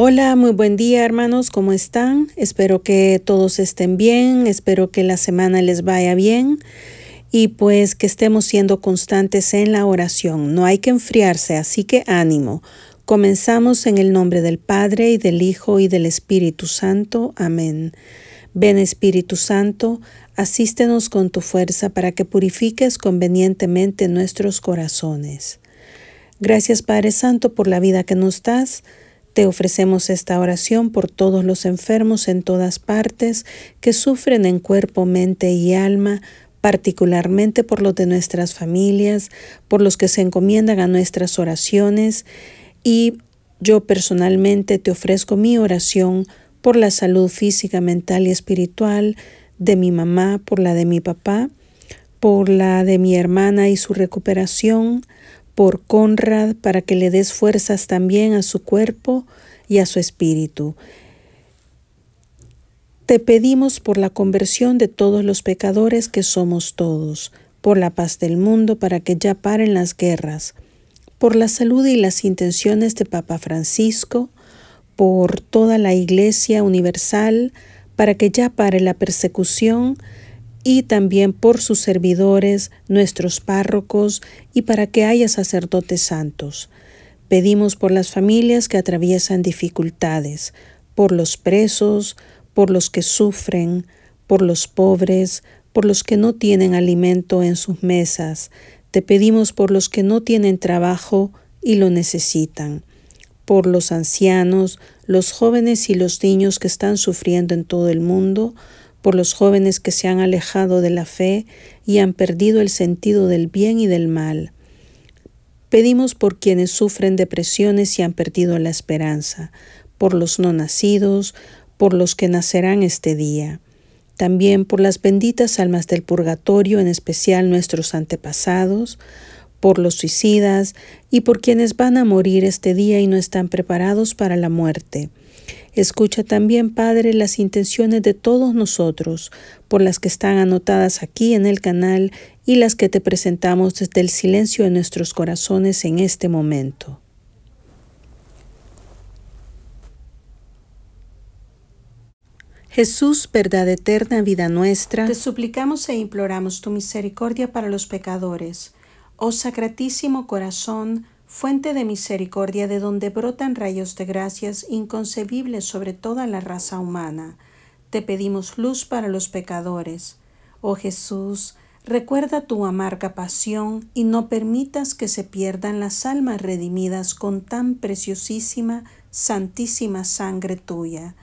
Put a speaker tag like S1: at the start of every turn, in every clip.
S1: Hola, muy buen día hermanos, ¿cómo están? Espero que todos estén bien, espero que la semana les vaya bien y pues que estemos siendo constantes en la oración. No hay que enfriarse, así que ánimo. Comenzamos en el nombre del Padre y del Hijo y del Espíritu Santo. Amén. Ven Espíritu Santo, asístenos con tu fuerza para que purifiques convenientemente nuestros corazones. Gracias Padre Santo por la vida que nos das. Te ofrecemos esta oración por todos los enfermos en todas partes que sufren en cuerpo, mente y alma, particularmente por los de nuestras familias, por los que se encomiendan a nuestras oraciones y yo personalmente te ofrezco mi oración por la salud física, mental y espiritual de mi mamá, por la de mi papá, por la de mi hermana y su recuperación, por Conrad para que le des fuerzas también a su cuerpo y a su espíritu. Te pedimos por la conversión de todos los pecadores que somos todos, por la paz del mundo para que ya paren las guerras, por la salud y las intenciones de Papa Francisco, por toda la Iglesia Universal, para que ya pare la persecución y también por sus servidores, nuestros párrocos, y para que haya sacerdotes santos. Pedimos por las familias que atraviesan dificultades, por los presos, por los que sufren, por los pobres, por los que no tienen alimento en sus mesas. Te pedimos por los que no tienen trabajo y lo necesitan, por los ancianos, los jóvenes y los niños que están sufriendo en todo el mundo, por los jóvenes que se han alejado de la fe y han perdido el sentido del bien y del mal. Pedimos por quienes sufren depresiones y han perdido la esperanza, por los no nacidos, por los que nacerán este día. También por las benditas almas del purgatorio, en especial nuestros antepasados, por los suicidas y por quienes van a morir este día y no están preparados para la muerte Escucha también, Padre, las intenciones de todos nosotros, por las que están anotadas aquí en el canal y las que te presentamos desde el silencio de nuestros corazones en este momento. Jesús, verdad eterna, vida nuestra, te suplicamos e imploramos tu misericordia para los pecadores. Oh Sacratísimo Corazón, fuente de misericordia de donde brotan rayos de gracias inconcebibles sobre toda la raza humana. Te pedimos luz para los pecadores. Oh Jesús, recuerda tu amarga pasión y no permitas que se pierdan las almas redimidas con tan preciosísima, santísima sangre tuya.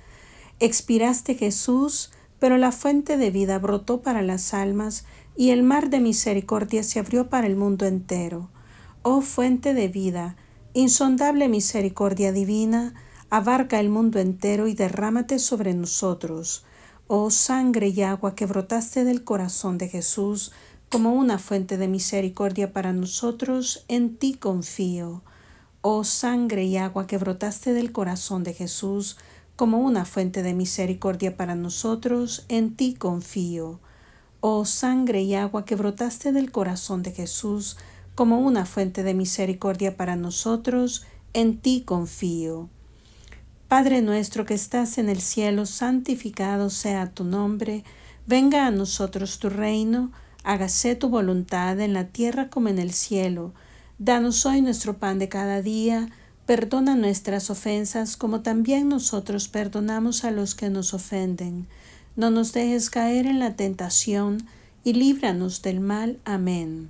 S1: Expiraste Jesús, pero la fuente de vida brotó para las almas y el mar de misericordia se abrió para el mundo entero. Oh fuente de vida, insondable misericordia divina, abarca el mundo entero y derrámate sobre nosotros. Oh sangre y agua que brotaste del corazón de Jesús, como una fuente de misericordia para nosotros, en ti confío. Oh sangre y agua que brotaste del corazón de Jesús, como una fuente de misericordia para nosotros, en ti confío. Oh sangre y agua que brotaste del corazón de Jesús, como una fuente de misericordia para nosotros, en ti confío. Padre nuestro que estás en el cielo, santificado sea tu nombre, venga a nosotros tu reino, hágase tu voluntad en la tierra como en el cielo. Danos hoy nuestro pan de cada día, perdona nuestras ofensas como también nosotros perdonamos a los que nos ofenden. No nos dejes caer en la tentación y líbranos del mal. Amén.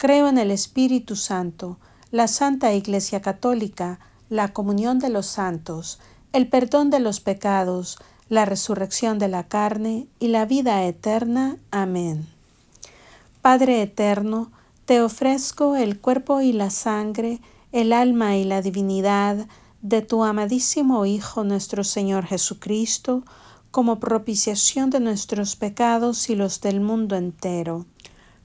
S1: Creo en el Espíritu Santo, la Santa Iglesia Católica, la comunión de los santos, el perdón de los pecados, la resurrección de la carne y la vida eterna. Amén. Padre eterno, te ofrezco el cuerpo y la sangre, el alma y la divinidad de tu amadísimo Hijo nuestro Señor Jesucristo, como propiciación de nuestros pecados y los del mundo entero.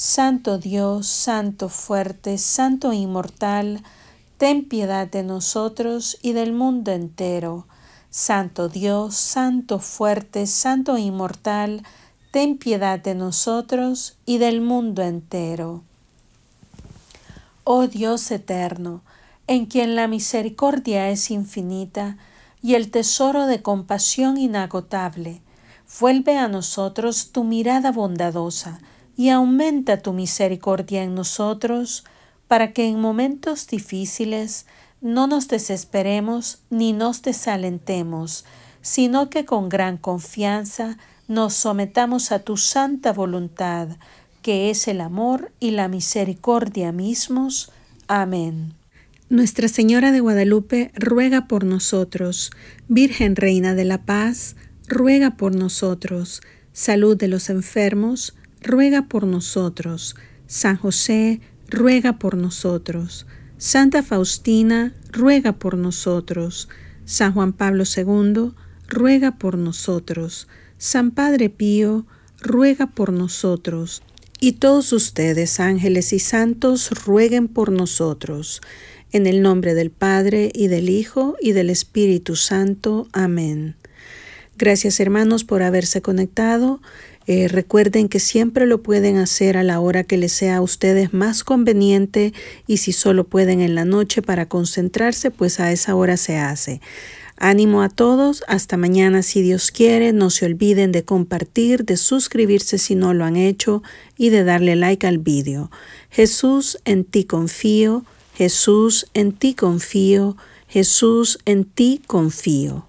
S1: Santo Dios, Santo fuerte, Santo inmortal, ten piedad de nosotros y del mundo entero. Santo Dios, Santo fuerte, Santo inmortal, ten piedad de nosotros y del mundo entero. Oh Dios eterno, en quien la misericordia es infinita y el tesoro de compasión inagotable, vuelve a nosotros tu mirada bondadosa, y aumenta tu misericordia en nosotros, para que en momentos difíciles no nos desesperemos ni nos desalentemos, sino que con gran confianza nos sometamos a tu santa voluntad, que es el amor y la misericordia mismos. Amén. Nuestra Señora de Guadalupe ruega por nosotros. Virgen Reina de la Paz, ruega por nosotros. Salud de los enfermos, ruega por nosotros. San José, ruega por nosotros. Santa Faustina, ruega por nosotros. San Juan Pablo II, ruega por nosotros. San Padre Pío, ruega por nosotros. Y todos ustedes, ángeles y santos, rueguen por nosotros. En el nombre del Padre, y del Hijo, y del Espíritu Santo. Amén. Gracias hermanos por haberse conectado. Eh, recuerden que siempre lo pueden hacer a la hora que les sea a ustedes más conveniente y si solo pueden en la noche para concentrarse, pues a esa hora se hace. Ánimo a todos, hasta mañana si Dios quiere, no se olviden de compartir, de suscribirse si no lo han hecho y de darle like al vídeo. Jesús, en ti confío, Jesús, en ti confío, Jesús, en ti confío.